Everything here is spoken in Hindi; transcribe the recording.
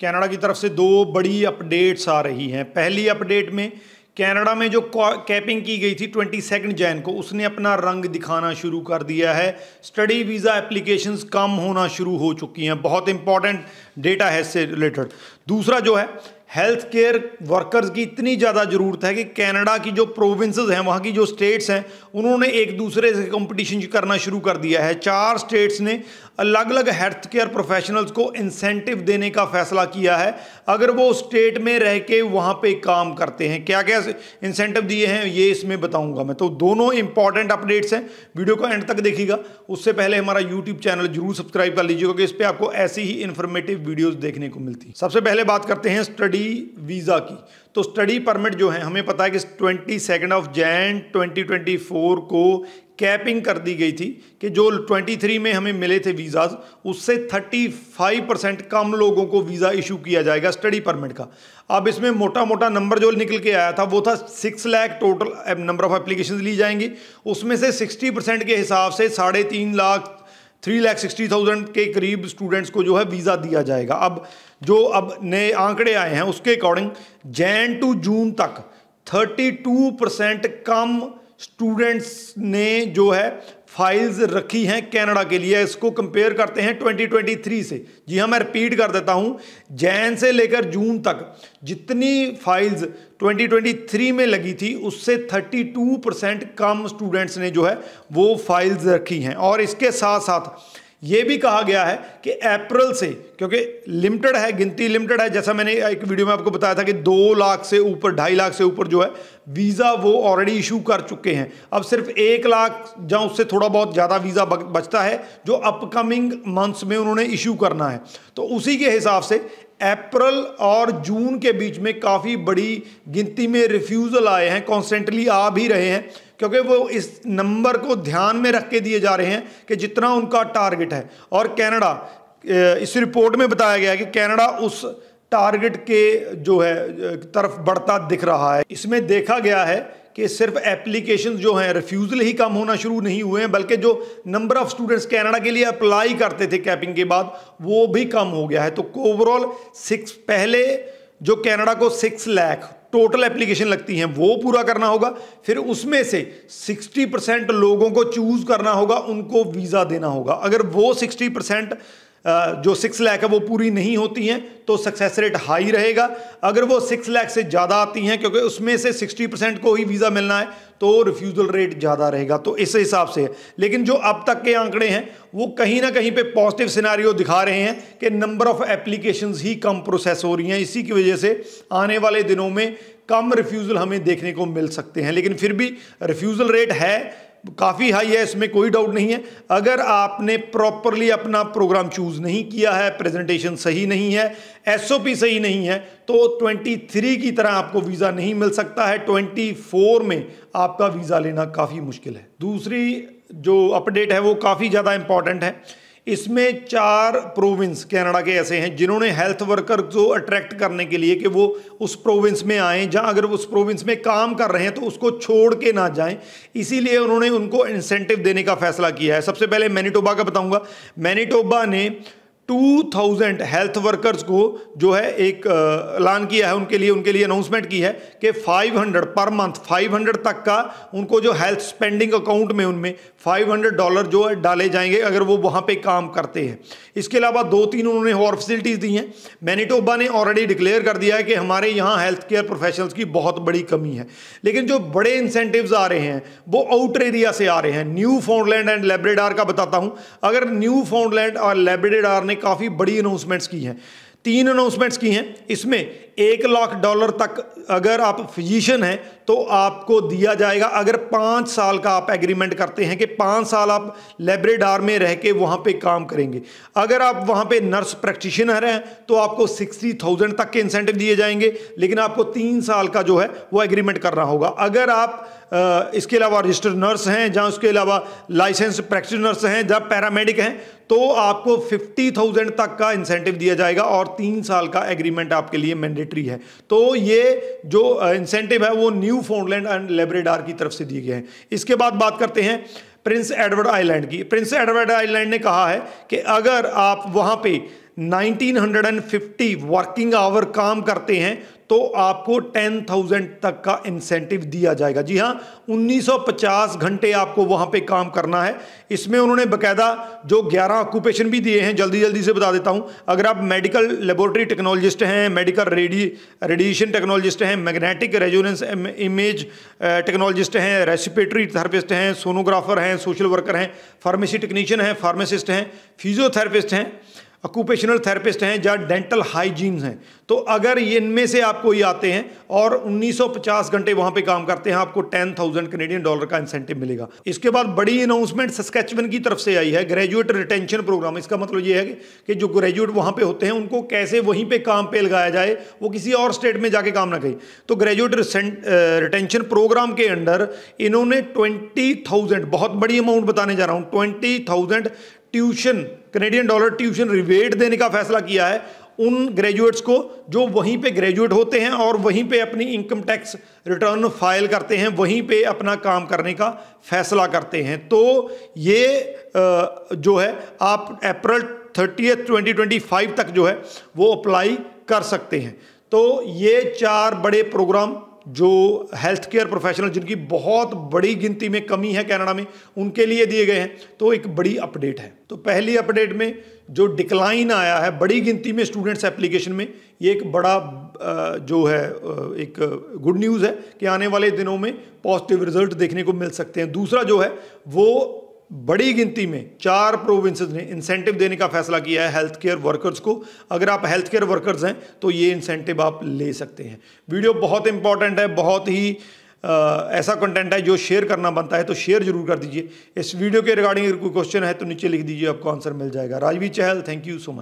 कनाडा की तरफ से दो बड़ी अपडेट्स आ रही हैं पहली अपडेट में कनाडा में जो कैपिंग की गई थी ट्वेंटी सेकेंड जैन को उसने अपना रंग दिखाना शुरू कर दिया है स्टडी वीज़ा एप्लीकेशंस कम होना शुरू हो चुकी हैं बहुत इंपॉर्टेंट डेटा है इससे रिलेटेड दूसरा जो है हेल्थ केयर वर्कर्स की इतनी ज़्यादा ज़रूरत है कि कनाडा की जो प्रोविंस हैं वहाँ की जो स्टेट्स हैं उन्होंने एक दूसरे से कंपटीशन करना शुरू कर दिया है चार स्टेट्स ने अलग अलग हेल्थ केयर प्रोफेशनल्स को इंसेंटिव देने का फैसला किया है अगर वो स्टेट में रह के वहाँ पे काम करते हैं क्या क्या इंसेंटिव दिए हैं ये इसमें बताऊँगा मैं तो दोनों इंपॉर्टेंट अपडेट्स हैं वीडियो को एंड तक देखिएगा उससे पहले हमारा यूट्यूब चैनल जरूर सब्सक्राइब कर लीजिएगा क्योंकि इस पर आपको ऐसी ही इन्फॉर्मेटिव वीडियोज़ देखने को मिलती सबसे पहले बात करते हैं स्टडी स्टडी वीज़ा की तो स्टडी परमिट जो है हमें पता है कि ट्वेंटी सेकेंड ऑफ जैन 2024 को कैपिंग कर दी गई थी कि जो 23 में हमें मिले थे वीज़ाज उससे 35 परसेंट कम लोगों को वीज़ा इशू किया जाएगा स्टडी परमिट का अब इसमें मोटा मोटा नंबर जो निकल के आया था वो था six lakh total number of application ली जाएंगी उसमें से 60 परसेंट के हिसाब से साढ़े तीन lakh three lakh sixty thousand के करीब स्टूडेंट्स को जो है वीज़ा दिया जाएगा अब जो अब नए आंकड़े आए हैं उसके अकॉर्डिंग जैन टू जून तक थर्टी टू परसेंट कम स्टूडेंट्स ने जो है फाइल्स रखी हैं कनाडा के लिए इसको कंपेयर करते हैं 2023 से जी हाँ मैं रिपीट कर देता हूँ जैन से लेकर जून तक जितनी फाइल्स 2023 में लगी थी उससे 32 परसेंट कम स्टूडेंट्स ने जो है वो फाइल्स रखी हैं और इसके साथ साथ ये भी कहा गया है कि अप्रैल से क्योंकि लिमिटेड है गिनती लिमिटेड है जैसा मैंने एक वीडियो में आपको बताया था कि दो लाख से ऊपर ढाई लाख से ऊपर जो है वीज़ा वो ऑलरेडी इशू कर चुके हैं अब सिर्फ एक लाख या उससे थोड़ा बहुत ज़्यादा वीज़ा बचता है जो अपकमिंग मंथ्स में उन्होंने इशू करना है तो उसी के हिसाब से अप्रैल और जून के बीच में काफ़ी बड़ी गिनती में रिफ्यूज़ल आए हैं कॉन्स्टेंटली आ भी रहे हैं क्योंकि वो इस नंबर को ध्यान में रख के दिए जा रहे हैं कि जितना उनका टारगेट है और कनाडा इस रिपोर्ट में बताया गया है कि कनाडा उस टारगेट के जो है तरफ बढ़ता दिख रहा है इसमें देखा गया है कि सिर्फ एप्लीकेशन जो हैं रिफ्यूज़ल ही कम होना शुरू नहीं हुए हैं बल्कि जो नंबर ऑफ़ स्टूडेंट्स कैनाडा के लिए अप्लाई करते थे कैपिंग के बाद वो भी कम हो गया है तो ओवरऑल सिक्स पहले जो कनाडा को सिक्स लैख टोटल एप्लीकेशन लगती हैं वो पूरा करना होगा फिर उसमें से 60 परसेंट लोगों को चूज़ करना होगा उनको वीज़ा देना होगा अगर वो 60 परसेंट जो सिक्स लैख है वो पूरी नहीं होती हैं तो सक्सेस रेट हाई रहेगा अगर वो सिक्स लैख से ज़्यादा आती हैं क्योंकि उसमें से सिक्सटी परसेंट को ही वीज़ा मिलना है तो रिफ्यूज़ल रेट ज़्यादा रहेगा तो इस हिसाब से है लेकिन जो अब तक के आंकड़े हैं वो कहीं ना कहीं पे पॉजिटिव सिनारियो दिखा रहे हैं कि नंबर ऑफ़ एप्लीकेशन ही कम प्रोसेस हो रही हैं इसी की वजह से आने वाले दिनों में कम रिफ्यूज़ल हमें देखने को मिल सकते हैं लेकिन फिर भी रिफ्यूज़ल रेट है काफ़ी हाई है इसमें कोई डाउट नहीं है अगर आपने प्रॉपरली अपना प्रोग्राम चूज़ नहीं किया है प्रेजेंटेशन सही नहीं है एसओपी सही नहीं है तो 23 की तरह आपको वीज़ा नहीं मिल सकता है 24 में आपका वीज़ा लेना काफ़ी मुश्किल है दूसरी जो अपडेट है वो काफ़ी ज़्यादा इंपॉर्टेंट है इसमें चार प्रोविंस कनाडा के ऐसे हैं जिन्होंने हेल्थ वर्कर को अट्रैक्ट करने के लिए कि वो उस प्रोविंस में आएँ जहाँ अगर उस प्रोविंस में काम कर रहे हैं तो उसको छोड़ के ना जाएं इसीलिए उन्होंने उनको इंसेंटिव देने का फैसला किया है सबसे पहले मैनीटोबा का बताऊँगा मैनीटोबा ने 2000 हेल्थ वर्कर्स को जो है एक ऐलान किया है उनके लिए उनके लिए अनाउंसमेंट की है कि 500 पर मंथ 500 तक का उनको जो हेल्थ स्पेंडिंग अकाउंट में उनमें 500 डॉलर जो है डाले जाएंगे अगर वो वहाँ पे काम करते हैं इसके अलावा दो तीन उन्होंने और फैसिलिटीज़ दी हैं मैनीटोबा ने ऑलरेडी डिक्लेयर कर दिया है कि हमारे यहाँ हेल्थ केयर प्रोफेशनल्स की बहुत बड़ी कमी है लेकिन जो बड़े इंसेंटिव्स आ रहे हैं वो आउटर एरिया से आ रहे हैं न्यू फाउंडलैंड एंड लेब्रेडार का बताता हूँ अगर न्यू फाउंडलैंड और लेब्रेडार ने काफ़ी बड़ी अनाउंसमेंट्स की हैं तीन अनाउंसमेंट्स की हैं इसमें एक लाख डॉलर तक अगर आप फिजिशियन हैं तो आपको दिया जाएगा अगर पाँच साल का आप एग्रीमेंट करते हैं कि पाँच साल आप लेबरेडार में रह के वहाँ पे काम करेंगे अगर आप वहाँ पे नर्स प्रैक्टिशनर हैं तो आपको सिक्सटी थाउजेंड तक के इंसेंटिव दिए जाएंगे लेकिन आपको तीन साल का जो है वो एग्रीमेंट करना होगा अगर आप इसके अलावा रजिस्टर्ड नर्स हैं जहाँ उसके अलावा लाइसेंस प्रैक्टिस नर्स हैं जहाँ पैरामेडिक हैं तो आपको फिफ्टी थाउजेंड तक का इंसेंटिव दिया जाएगा और तीन साल का एग्रीमेंट आपके लिए मैंडेटरी है तो ये जो इंसेंटिव है वो न्यू फोनलैंड एंड लेबरेडार की तरफ से दिए गए हैं इसके बाद बात करते हैं प्रिंस एडवर्ड आइलैंड की प्रिंस एडवर्ड आइलैंड ने कहा है कि अगर आप वहाँ पे 1950 वर्किंग आवर काम करते हैं तो आपको 10,000 तक का इंसेंटिव दिया जाएगा जी हाँ 1950 घंटे आपको वहाँ पे काम करना है इसमें उन्होंने बकायदा जो 11 ऑक्यूपेशन भी दिए हैं जल्दी जल्दी से बता देता हूँ अगर आप मेडिकल लेबोरेटरी टेक्नोलॉजिस्ट हैं मेडिकल रेडी रेडिएशन टेक्नोलॉजिस्ट हैं मैग्नेटिक रेजोनेंस इमेज टेक्नोलॉजिस्ट हैं रेसिपेटरी थेरेपिस्ट हैं सोनोग्राफर हैं सोशल वर्कर हैं फार्मेसी टेक्नीशियन हैं फार्मासिस्ट हैं फिजियोथेरेपिस्ट हैं अक्यूपेशनल थेरेपिस्ट हैं या डेंटल हाइजीन हैं तो अगर ये इनमें से आपको ये आते हैं और 1950 घंटे वहाँ पे काम करते हैं आपको 10,000 कनेडियन डॉलर का इंसेंटिव मिलेगा इसके बाद बड़ी अनाउंसमेंट सस्केचमन की तरफ से आई है ग्रेजुएट रिटेंशन प्रोग्राम इसका मतलब ये है कि जो ग्रेजुएट वहाँ पर होते हैं उनको कैसे वहीं पर काम पर लगाया जाए वो किसी और स्टेट में जाके काम ना करें तो ग्रेजुएट रिटेंशन प्रोग्राम के अंडर इन्होंने ट्वेंटी बहुत बड़ी अमाउंट बताने जा रहा हूँ twenty tuition Canadian dollar tuition rebate देने का फैसला किया है उन ग्रेजुएट्स को जो वहीं पे ग्रेजुएट होते हैं और वहीं पे अपनी इनकम टैक्स रिटर्न फाइल करते हैं वहीं पे अपना काम करने का फैसला करते हैं तो ये जो है आप April thirty twenty twenty five तक जो है वो अप्लाई कर सकते हैं तो ये चार बड़े प्रोग्राम जो हेल्थ केयर प्रोफेशनल जिनकी बहुत बड़ी गिनती में कमी है कनाडा में उनके लिए दिए गए हैं तो एक बड़ी अपडेट है तो पहली अपडेट में जो डिक्लाइन आया है बड़ी गिनती में स्टूडेंट्स एप्लीकेशन में ये एक बड़ा जो है एक गुड न्यूज़ है कि आने वाले दिनों में पॉजिटिव रिजल्ट देखने को मिल सकते हैं दूसरा जो है वो बड़ी गिनती में चार प्रोविंसेस ने इंसेंटिव देने का फैसला किया है हेल्थ केयर वर्कर्स को अगर आप हेल्थ केयर वर्कर्स हैं तो ये इंसेंटिव आप ले सकते हैं वीडियो बहुत इंपॉर्टेंट है बहुत ही आ, ऐसा कंटेंट है जो शेयर करना बनता है तो शेयर जरूर कर दीजिए इस वीडियो के रिगार्डिंग कोई क्वेश्चन है तो नीचे लिख दीजिए आपको आंसर मिल जाएगा Rajvi Chahal thank you so much